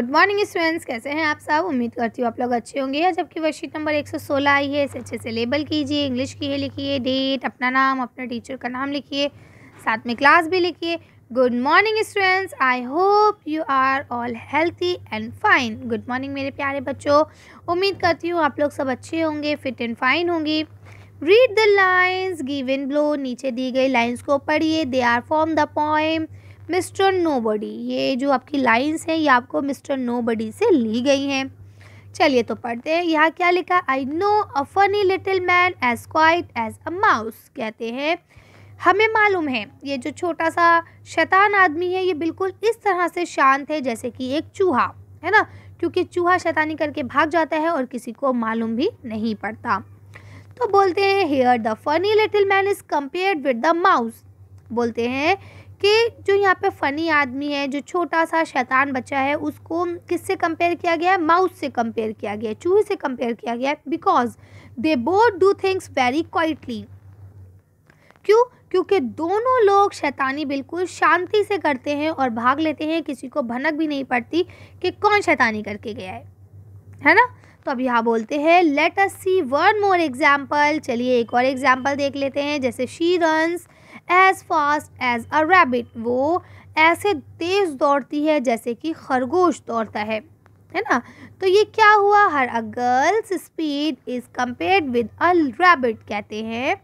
good morning students कैसे हैं आप सब उम्मीद करती हूँ आप लोग अच्छे होंगे जबकि वर्कशीट नंबर 116 आई है इसे अच्छे से लेबल कीजिए इंग्लिश की है लिखिए डेट अपना नाम अपने टीचर का नाम लिखिए साथ में क्लास भी लिखिए good morning students I hope you are all healthy and fine good morning मेरे प्यारे बच्चों उम्मीद करती हूँ आप लोग सब अच्छे होंगे फिट एंड फाइन होंगी read the lines given below नीचे दी गई लाइन्स को पढ़िए they are from the poem mister nobody ये जो आपकी लाइंस हैं ये आपको मिस्टर नोबडी से ली गई हैं चलिए तो पढ़ते हैं यहाँ क्या लिखा I know a funny little man as quiet as a mouse कहते हैं हमें मालूम है ये जो छोटा सा शैतान आदमी है ये बिल्कुल इस तरह से शांत है जैसे कि एक चूहा है ना क्योंकि चूहा शैतानी करके भाग जाता है और किसी को मालूम भी नहीं पड़ता तो बोलते हैं here the funny little man is compare with the mouse बोलते हैं कि जो यहाँ पे फ़नी आदमी है जो छोटा सा शैतान बच्चा है उसको किससे कंपेयर किया गया है माउस से कंपेयर किया गया है चूहे से कंपेयर किया गया है because they both do things very quietly क्यों क्योंकि दोनों लोग शैतानी बिल्कुल शांति से करते हैं और भाग लेते हैं किसी को भनक भी नहीं पड़ती कि कौन शैतानी करके गया है है ना तो अब यहाँ बोलते हैं let us see one more example चलिए एक और एग्जाम्पल देख लेते हैं जैसे she runs as fast as a rabbit वो ऐसे तेज़ दौड़ती है जैसे कि खरगोश दौड़ता है है ना तो ये क्या हुआ her a girl's speed is compare with a rabbit कहते हैं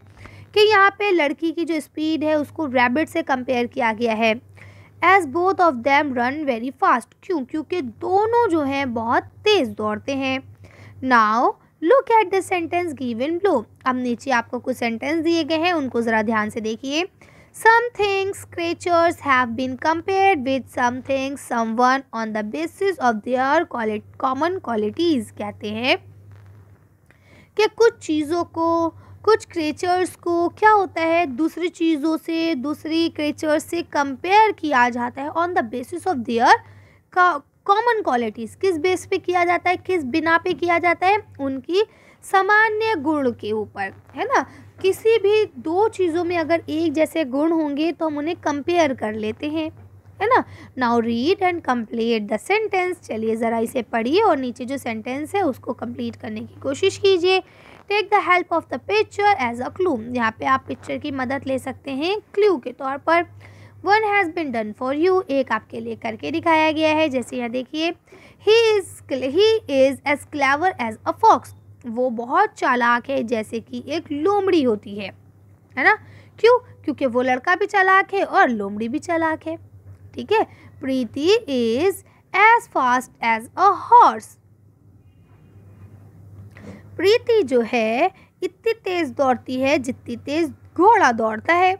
कि यहाँ पे लड़की की जो स्पीड है उसको रैबिट से कंपेयर किया गया है as both of them run very fast क्यों क्योंकि दोनों जो हैं बहुत तेज़ दौड़ते हैं now look at the sentence given below अब नीचे आपको कुछ सेंटेंस दिए गए हैं उनको ज़रा ध्यान से देखिए some things creatures have been compared with some things someone on the basis of their quality common qualities कहते हैं कि कुछ चीज़ों को कुछ क्रेचर्स को क्या होता है दूसरी चीज़ों से दूसरी क्रेचर्स से कंपेयर किया जाता है on the basis of their common qualities किस बेस पे किया जाता है किस बिना पे किया जाता है उनकी सामान्य गुण के ऊपर है ना किसी भी दो चीज़ों में अगर एक जैसे गुण होंगे तो हम उन्हें कंपेयर कर लेते हैं है ना now read and complete the sentence चलिए ज़रा इसे पढ़िए और नीचे जो सेंटेंस है उसको कंप्लीट करने की कोशिश कीजिए take the help of the picture as a clue यहाँ पे आप पिक्चर की मदद ले सकते हैं क्लू के तौर पर one has been done for you एक आपके लिए करके दिखाया गया है जैसे यहाँ देखिए he is he is as clever as a fox वो बहुत चालाक है जैसे कि एक लोमड़ी होती है है ना क्यों क्योंकि वो लड़का भी चालाक है और लोमड़ी भी चालाक है ठीक है Preeti is as fast as a horse Preeti जो है इतनी तेज़ दौड़ती है जितनी तेज़ घोड़ा दौड़ता है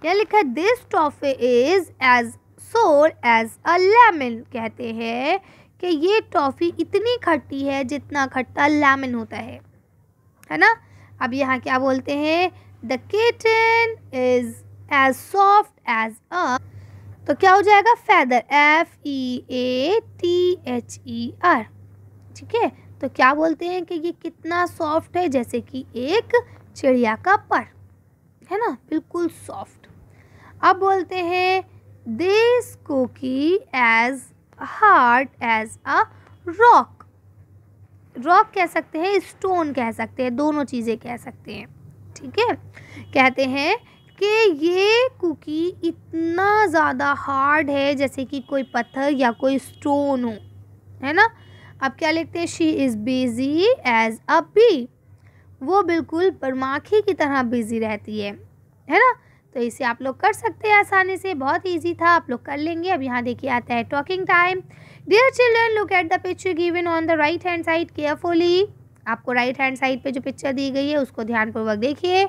क्या लिखा है this toffee is as sour as a lemon कहते हैं कि ये टॉफ़ी इतनी खट्टी है जितना खट्टा लेमन होता है है ना अब यहाँ क्या बोलते हैं the cotton is as soft as a तो क्या हो जाएगा feather F E A T H E R ठीक है तो क्या बोलते हैं कि ये कितना सॉफ्ट है जैसे कि एक चिड़िया का पर है ना बिल्कुल सॉफ्ट अब बोलते हैं this cookie as hard as a rock rock कह सकते हैं स्टोन कह सकते हैं दोनों चीज़ें कह सकते हैं ठीक है कहते हैं कि ये कुकी इतना ज़्यादा हार्ड है जैसे कि कोई पत्थर या कोई स्टोन हो है ना अब क्या लिखते हैं she is busy as a bee वो बिल्कुल परमाखी की तरह बिज़ी रहती है है ना तो इसे आप लोग कर सकते हैं आसानी से बहुत ईजी था आप लोग कर लेंगे अब यहाँ देखिए आता है talking time dear children look at the picture given on the right hand side carefully आपको राइट हैंड साइड पे जो पिक्चर दी गई है उसको ध्यानपूर्वक देखिए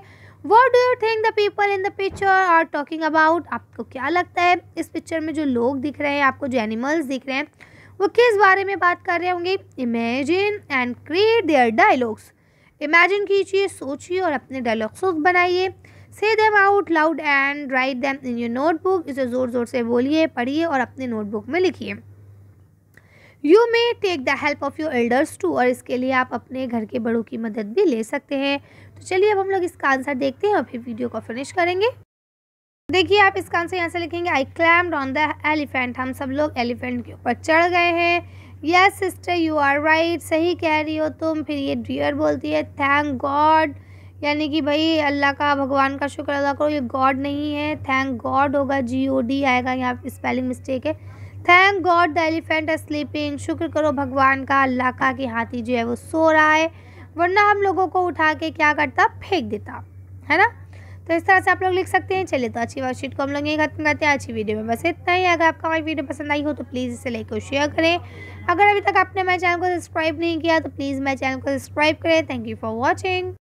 what do you think the people in the picture are talking about आपको क्या लगता है इस पिक्चर में जो लोग दिख रहे हैं आपको जो एनिमल्स दिख रहे हैं वो किस बारे में बात कर रहे होंगे imagine and create their dialogues imagine कीजिए सोचिए और अपने सुख बनाइए say them out loud and write them in your notebook इसे ज़ोर ज़ोर से बोलिए पढ़िए और अपने नोटबुक में लिखिए you may take the help of your elders too और इसके लिए आप अपने घर के बड़ों की मदद भी ले सकते हैं तो चलिए अब हम लोग इसका आंसर देखते हैं और फिर वीडियो को फिनिश करेंगे देखिए आप इसका आंसर यहाँ से लिखेंगे I climbed on the elephant हम सब लोग एलिफेंट के ऊपर चढ़ गए हैं yes sister you are right सही कह रही हो तुम फिर ये डियर बोलती है थैंक गॉड यानी कि भाई अल्लाह का भगवान का शुक्र अदा करो ये गॉड नहीं है थैंक गॉड होगा जी ओ डी आएगा यहाँ पे स्पेलिंग मिस्टेक है thank God the elephant are sleeping शुक्र करो भगवान का अल्लाह का कि हाथी जो है वो सो रहा है वरना हम लोगों को उठा के क्या करता फेंक देता है ना तो इस तरह से आप लोग लिख सकते हैं चलिए तो अच्छी वर्कशीट को हम लोग यही खत्म करते हैं अच्छी वीडियो में बस इतना ही अगर आपका हमारी वीडियो पसंद आई हो तो प्लीज़ इसे लाइक और शेयर करें अगर अभी तक आपने मेरे चैनल को सब्सक्राइब नहीं किया तो प्लीज़ मेरे चैनल को सब्सक्राइब करें थैंक यू फॉर वॉचिंग